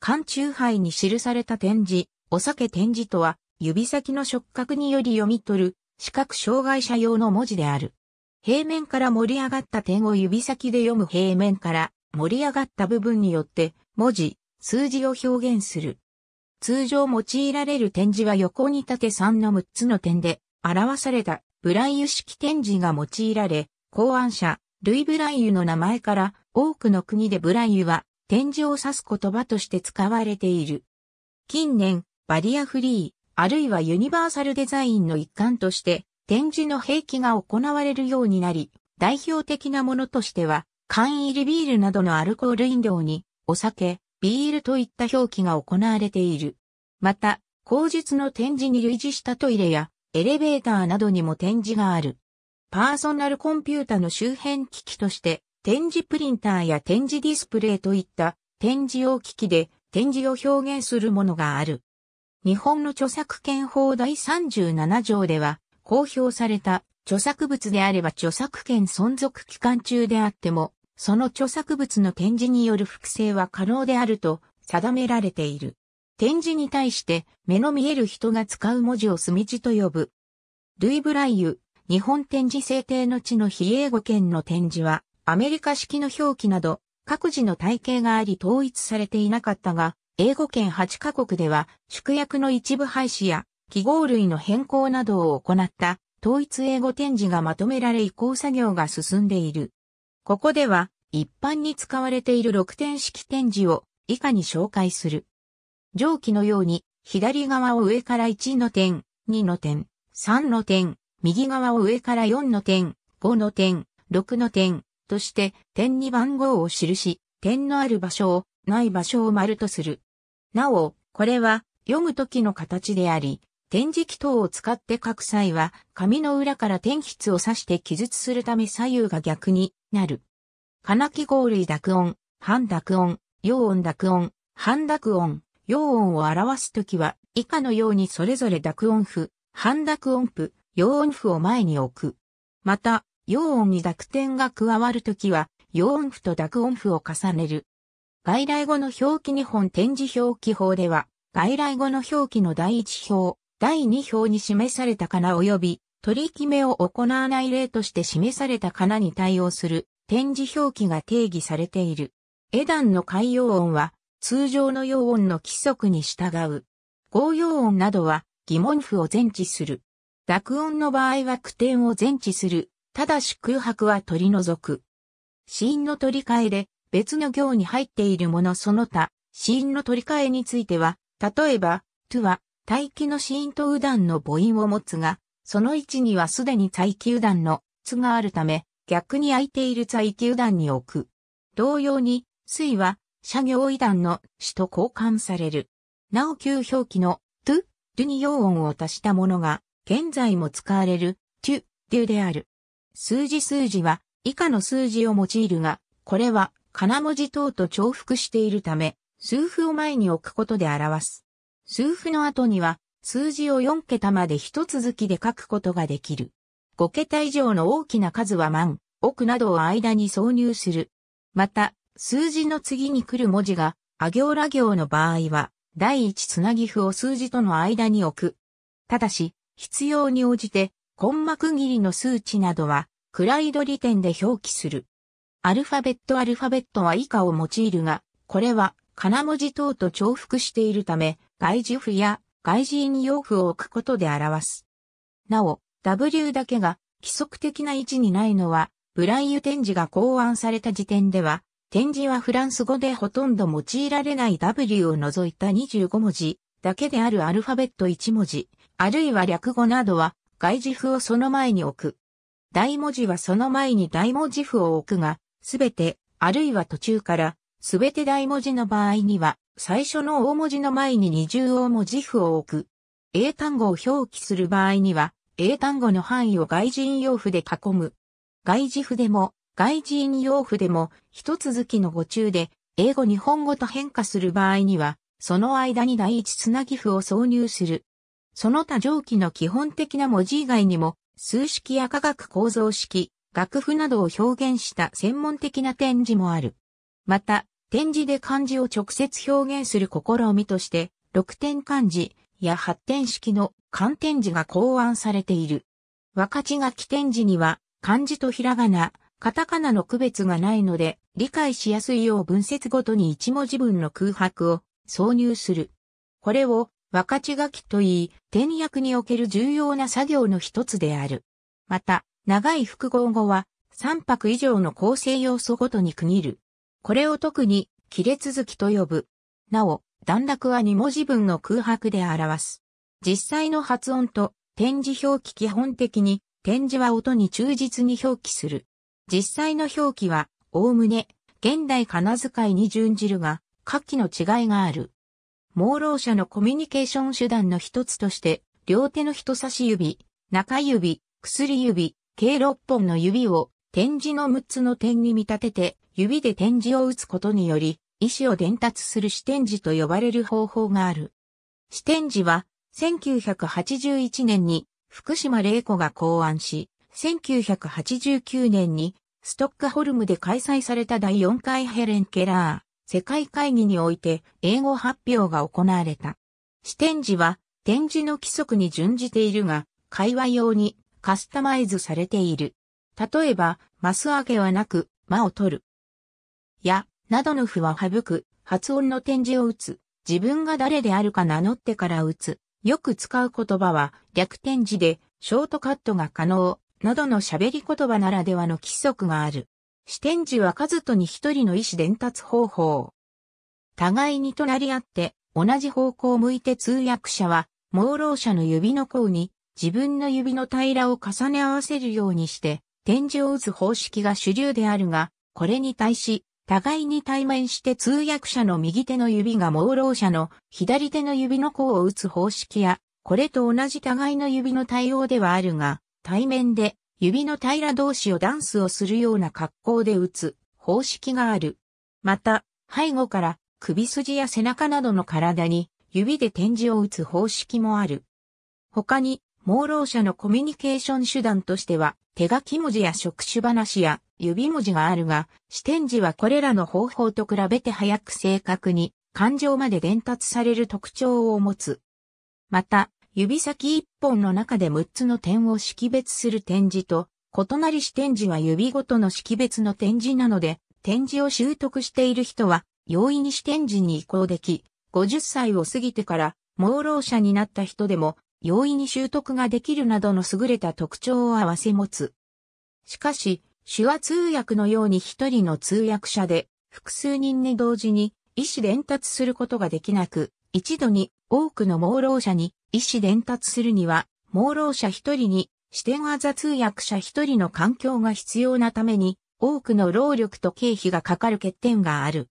缶中杯に記された展示、お酒展示とは、指先の触覚により読み取る、視覚障害者用の文字である。平面から盛り上がった点を指先で読む平面から盛り上がった部分によって文字、数字を表現する。通常用いられる展示は横に縦3の6つの点で表されたブライユ式展示が用いられ、考案者、ルイ・ブライユの名前から多くの国でブライユは展示を指す言葉として使われている。近年、バリアフリー、あるいはユニバーサルデザインの一環として、展示の兵器が行われるようになり、代表的なものとしては、缶入りビールなどのアルコール飲料に、お酒、ビールといった表記が行われている。また、口述の展示に類似したトイレや、エレベーターなどにも展示がある。パーソナルコンピュータの周辺機器として、展示プリンターや展示ディスプレイといった展示用機器で展示を表現するものがある。日本の著作権法第37条では、公表された著作物であれば著作権存続期間中であっても、その著作物の展示による複製は可能であると定められている。展示に対して目の見える人が使う文字を墨字と呼ぶ。ルイ・ブライユ、日本展示制定の地の非英語圏の展示は、アメリカ式の表記など、各自の体系があり統一されていなかったが、英語圏8カ国では、宿約の一部廃止や、記号類の変更などを行った統一英語展示がまとめられ移行作業が進んでいる。ここでは一般に使われている6点式展示を以下に紹介する。上記のように左側を上から1の点、2の点、3の点、右側を上から4の点、5の点、6の点、として点に番号を記し、点のある場所を、ない場所を丸とする。なお、これは読む時の形であり、点字記等を使って書く際は、紙の裏から点筆を指して記述するため左右が逆になる。金木合類濁音、半濁音、陽音濁音、半濁音、陽音を表すときは、以下のようにそれぞれ濁音符、半濁音符、陽音符を前に置く。また、陽音に濁点が加わるときは、陽音符と濁音符を重ねる。外来語の表記日本展示表記法では、外来語の表記の第1表、第2表に示されたかな及び、取り決めを行わない例として示されたかなに対応する展示表記が定義されている。エダンの海洋音は、通常の陽音の規則に従う。合陽音などは疑問符を前置する。濁音の場合は句点を前置するただし空白は取り除く。死因の取り替えで、別の行に入っているものその他、死因の取り替えについては、例えば、とは、待機の死因と右段の母音を持つが、その位置にはすでに待機右段の、つがあるため、逆に空いている待機右段に置く。同様に、水は、社行移段の死と交換される。なお旧表記の、トゥ、ドゥに用音を足したものが、現在も使われる、トゥ、デュである。数字数字は以下の数字を用いるが、これは金文字等と重複しているため、数符を前に置くことで表す。数符の後には数字を4桁まで一続きで書くことができる。5桁以上の大きな数は万、億などを間に挿入する。また、数字の次に来る文字が、あ行ら行の場合は、第一つなぎ符を数字との間に置く。ただし、必要に応じてコンマ区切りの数値などは、クライド利点で表記する。アルファベットアルファベットは以下を用いるが、これは、金文字等と重複しているため、外字符や外字に用符を置くことで表す。なお、W だけが規則的な位置にないのは、ブライユ展示が考案された時点では、展示はフランス語でほとんど用いられない W を除いた25文字だけであるアルファベット1文字、あるいは略語などは外字符をその前に置く。大文字はその前に大文字符を置くが、すべて、あるいは途中から、すべて大文字の場合には、最初の大文字の前に二重大文字符を置く。英単語を表記する場合には、英単語の範囲を外人用符で囲む。外字符でも、外人用符でも、一続きの語中で、英語日本語と変化する場合には、その間に第一つなぎ符を挿入する。その他上記の基本的な文字以外にも、数式や科学構造式、楽譜などを表現した専門的な展示もある。また、展示で漢字を直接表現する試みとして、六点漢字や発展式の漢展示が考案されている。かち書き展示には、漢字とひらがな、カタカナの区別がないので、理解しやすいよう文節ごとに一文字分の空白を挿入する。これを分かち書きといい、点訳における重要な作業の一つである。また、長い複合語は、三拍以上の構成要素ごとに区切る。これを特に、切れ続きと呼ぶ。なお、段落は二文字分の空白で表す。実際の発音と、点字表記基本的に、点字は音に忠実に表記する。実際の表記は、おおむね、現代仮名遣いに準じるが、下記の違いがある。盲老者のコミュニケーション手段の一つとして、両手の人差し指、中指、薬指、計6本の指を点字の6つの点に見立てて、指で点字を打つことにより、意思を伝達する視点字と呼ばれる方法がある。視点字は、1981年に福島玲子が考案し、1989年にストックホルムで開催された第4回ヘレン・ケラー。世界会議において英語発表が行われた。視点時は展示の規則に準じているが、会話用にカスタマイズされている。例えば、マス上げはなく、間を取る。や、などの符は省く、発音の展示を打つ。自分が誰であるか名乗ってから打つ。よく使う言葉は、略点字で、ショートカットが可能、などの喋り言葉ならではの規則がある。視点時は数とに一人の意思伝達方法。互いに隣り合って同じ方向を向いて通訳者は、盲ろう者の指の甲に自分の指の平らを重ね合わせるようにして、点字を打つ方式が主流であるが、これに対し、互いに対面して通訳者の右手の指が盲ろう者の左手の指の甲を打つ方式や、これと同じ互いの指の対応ではあるが、対面で指の平ら同士をダンスをするような格好で打つ方式がある。また、背後から首筋や背中などの体に指で点字を打つ方式もある。他に、盲老者のコミュニケーション手段としては、手書き文字や触手話や指文字があるが、視点字はこれらの方法と比べて早く正確に感情まで伝達される特徴を持つ。また、指先1本の中で6つの点を識別する点字と、異なり視点字は指ごとの識別の点字なので、点字を習得している人は、容易に視点字に移行でき、50歳を過ぎてから、盲老者になった人でも、容易に習得ができるなどの優れた特徴を合わせ持つ。しかし、手話通訳のように一人の通訳者で、複数人に同時に、意思伝達することができなく、一度に多くの盲老者に意思伝達するには、盲老者一人に、視点技通訳者一人の環境が必要なために、多くの労力と経費がかかる欠点がある。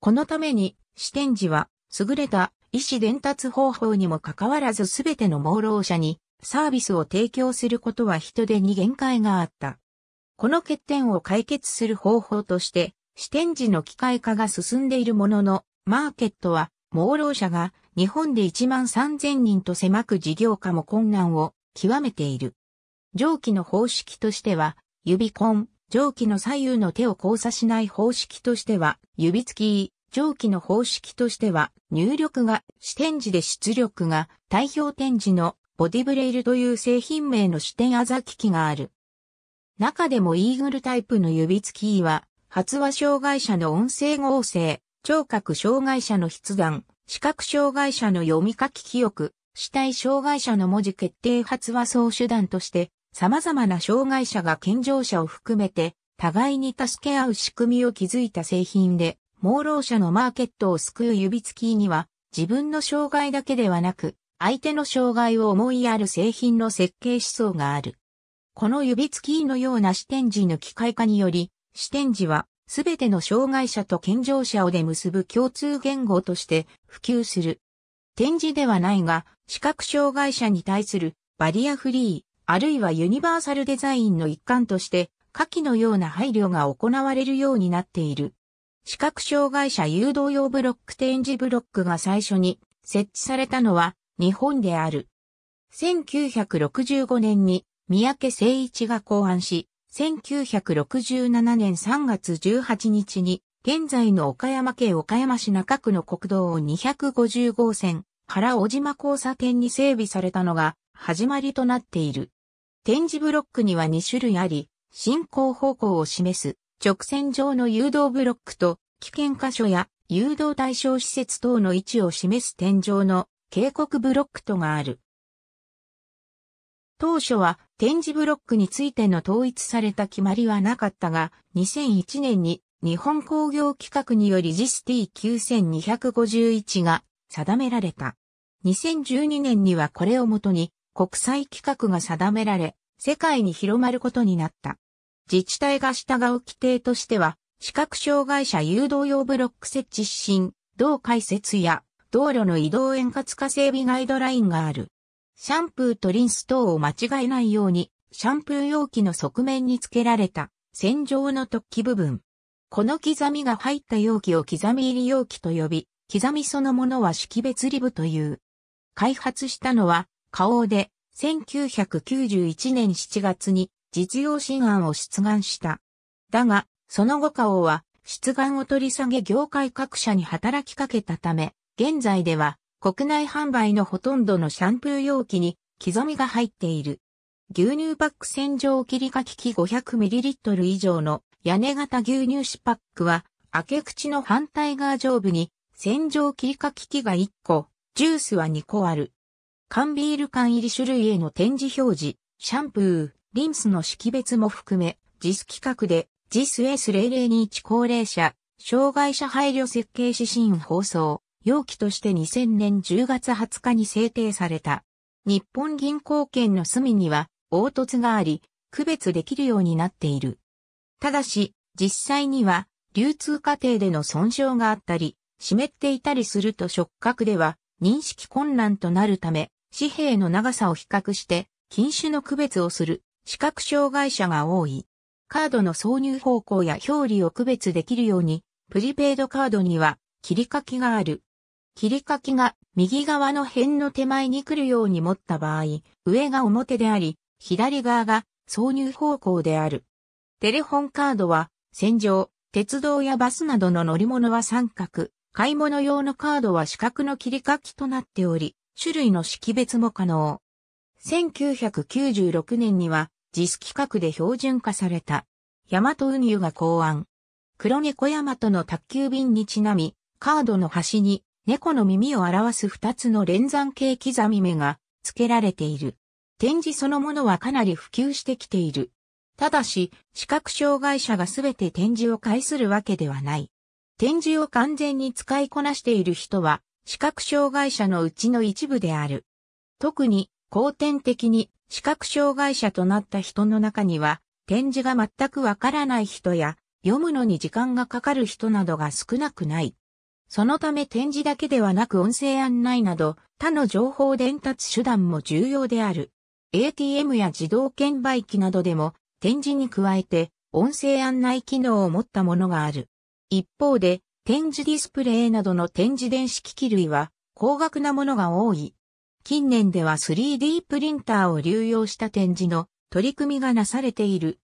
このために、視点時は、優れた意思伝達方法にもかかわらずすべての盲老者にサービスを提供することは人手に限界があった。この欠点を解決する方法として、視点時の機械化が進んでいるものの、マーケットは盲老者が日本で1万3000人と狭く事業化も困難を極めている。上記の方式としては、指コン、上記の左右の手を交差しない方式としては、指付き、上記の方式としては、入力が視点時で出力が、対表点示のボディブレイルという製品名の視点あざ機器がある。中でもイーグルタイプの指付きは、発話障害者の音声合成、聴覚障害者の筆談、視覚障害者の読み書き記憶、主体障害者の文字決定発話送手段として、様々な障害者が健常者を含めて、互いに助け合う仕組みを築いた製品で、盲老者のマーケットを救う指つきには、自分の障害だけではなく、相手の障害を思いやる製品の設計思想がある。この指つきのような視点時の機械化により、視点時はすべての障害者と健常者をで結ぶ共通言語として普及する。展示ではないが、視覚障害者に対するバリアフリー、あるいはユニバーサルデザインの一環として、下記のような配慮が行われるようになっている。視覚障害者誘導用ブロック展示ブロックが最初に設置されたのは日本である。1965年に三宅誠一が考案し、1967年3月18日に、現在の岡山県岡山市中区の国道を250号線、原尾島交差点に整備されたのが、始まりとなっている。展示ブロックには2種類あり、進行方向を示す直線上の誘導ブロックと、危険箇所や誘導対象施設等の位置を示す天井の警告ブロックとがある。当初は展示ブロックについての統一された決まりはなかったが、2001年に日本工業規格により GIST9251 が定められた。2012年にはこれをもとに国際規格が定められ、世界に広まることになった。自治体が従う規定としては、視覚障害者誘導用ブロック設置指針、道解説や道路の移動円滑化整備ガイドラインがある。シャンプーとリンス等を間違えないように、シャンプー容器の側面に付けられた洗浄の突起部分。この刻みが入った容器を刻み入り容器と呼び、刻みそのものは識別リブという。開発したのは、花王で、1991年7月に実用新案を出願した。だが、その後花王は、出願を取り下げ業界各社に働きかけたため、現在では国内販売のほとんどのシャンプー容器に刻みが入っている。牛乳パック洗浄切りかき器 500ml 以上の屋根型牛乳紙パックは、開け口の反対側上部に洗浄切りかき器が1個、ジュースは2個ある。缶ビール缶入り種類への展示表示、シャンプー、リンスの識別も含め、JIS 企画で JIS S0021 高齢者、障害者配慮設計指針放送。容器として2000年10月20日に制定された。日本銀行券の隅には凹凸があり、区別できるようになっている。ただし、実際には流通過程での損傷があったり、湿っていたりすると触覚では認識困難となるため、紙幣の長さを比較して禁酒の区別をする視覚障害者が多い。カードの挿入方向や表裏を区別できるように、プリペイドカードには切り欠きがある。切り欠きが右側の辺の手前に来るように持った場合、上が表であり、左側が挿入方向である。テレホンカードは、戦場、鉄道やバスなどの乗り物は三角、買い物用のカードは四角の切り欠きとなっており、種類の識別も可能。1996年には、JIS 規格で標準化された。ヤマト運輸が考案。黒猫ヤマトの宅急便にちなみ、カードの端に猫の耳を表す二つの連山系刻み目が付けられている。展示そのものはかなり普及してきている。ただし、視覚障害者がすべて展示を介するわけではない。展示を完全に使いこなしている人は、視覚障害者のうちの一部である。特に、後天的に視覚障害者となった人の中には、展示が全くわからない人や、読むのに時間がかかる人などが少なくない。そのため展示だけではなく音声案内など他の情報伝達手段も重要である。ATM や自動券売機などでも展示に加えて音声案内機能を持ったものがある。一方で展示ディスプレイなどの展示電子機器類は高額なものが多い。近年では 3D プリンターを流用した展示の取り組みがなされている。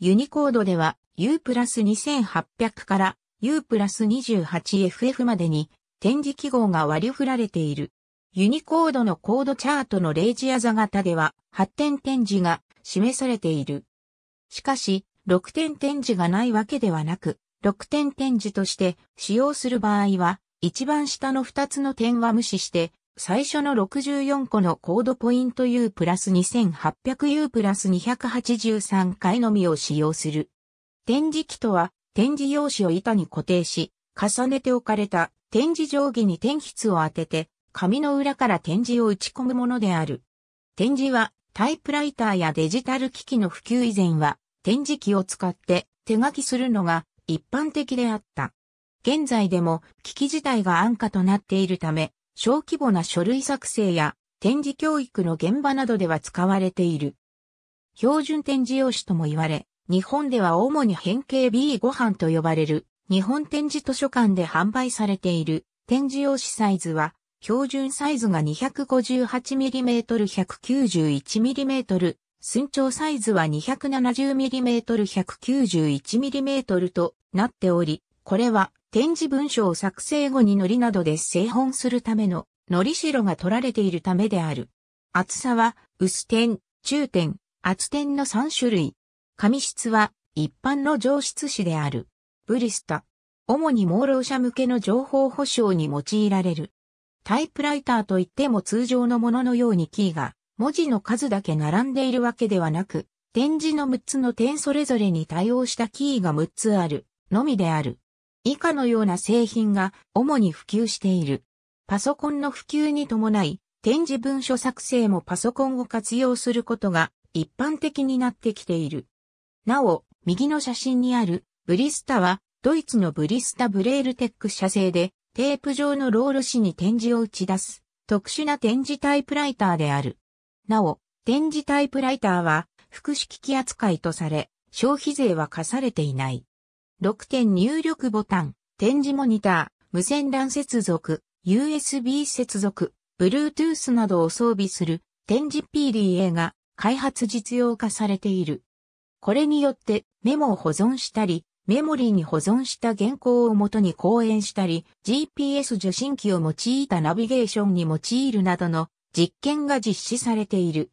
ユニコードでは U プラス2800から U プラス 28FF までに展示記号が割り振られている。ユニコードのコードチャートのレイジアザ型では8点展示が示されている。しかし、6点展示がないわけではなく、6点展示として使用する場合は、一番下の2つの点は無視して、最初の64個のコードポイント U プラス 2800U プラス283回のみを使用する。展示機とは展示用紙を板に固定し、重ねて置かれた展示定規に点筆を当てて、紙の裏から展示を打ち込むものである。展示はタイプライターやデジタル機器の普及以前は展示機を使って手書きするのが一般的であった。現在でも機器自体が安価となっているため、小規模な書類作成や展示教育の現場などでは使われている。標準展示用紙とも言われ、日本では主に変形 B ご飯と呼ばれる日本展示図書館で販売されている展示用紙サイズは標準サイズが 258mm191mm、寸長サイズは 270mm191mm となっており、これは展示文書を作成後に糊などで製本するための糊代が取られているためである。厚さは薄点、中点、厚点の3種類。紙質は一般の上質紙である。ブリスタ。主に盲ろう者向けの情報保障に用いられる。タイプライターといっても通常のもののようにキーが文字の数だけ並んでいるわけではなく、点字の6つの点それぞれに対応したキーが6つある、のみである。以下のような製品が主に普及している。パソコンの普及に伴い、点字文書作成もパソコンを活用することが一般的になってきている。なお、右の写真にあるブリスタは、ドイツのブリスタブレールテック社製で、テープ状のロール紙に展示を打ち出す、特殊な展示タイプライターである。なお、展示タイプライターは、複式機扱いとされ、消費税は課されていない。6点入力ボタン、展示モニター、無線 LAN 接続、USB 接続、Bluetooth などを装備する展示 PDA が開発実用化されている。これによってメモを保存したり、メモリーに保存した原稿をもとに講演したり、GPS 受信機を用いたナビゲーションに用いるなどの実験が実施されている。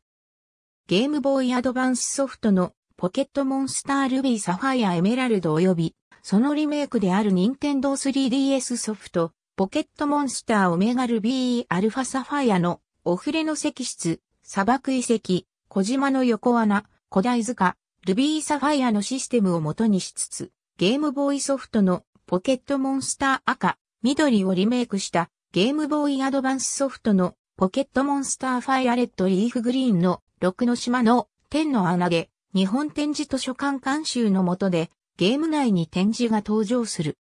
ゲームボーイアドバンスソフトのポケットモンスタールビーサファイアエメラルド及びそのリメイクである任天堂 3DS ソフトポケットモンスターオメガルビーアルファサファイアのオフレの石室、砂漠遺跡、小島の横穴、古代塚、Ruby Sapphire のシステムを元にしつつ、ゲームボーイソフトのポケットモンスター赤、緑をリメイクしたゲームボーイアドバンスソフトのポケットモンスターファイアレッドリーフグリーンの6の島の天の穴で日本展示図書館監修の下でゲーム内に展示が登場する。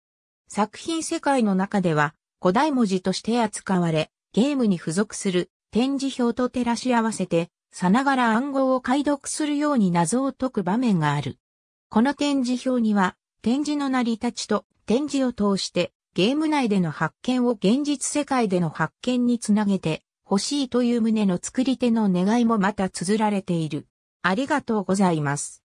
作品世界の中では古代文字として扱われゲームに付属する展示表と照らし合わせてさながら暗号を解読するように謎を解く場面がある。この展示表には、展示の成り立ちと展示を通してゲーム内での発見を現実世界での発見につなげて欲しいという旨の作り手の願いもまた綴られている。ありがとうございます。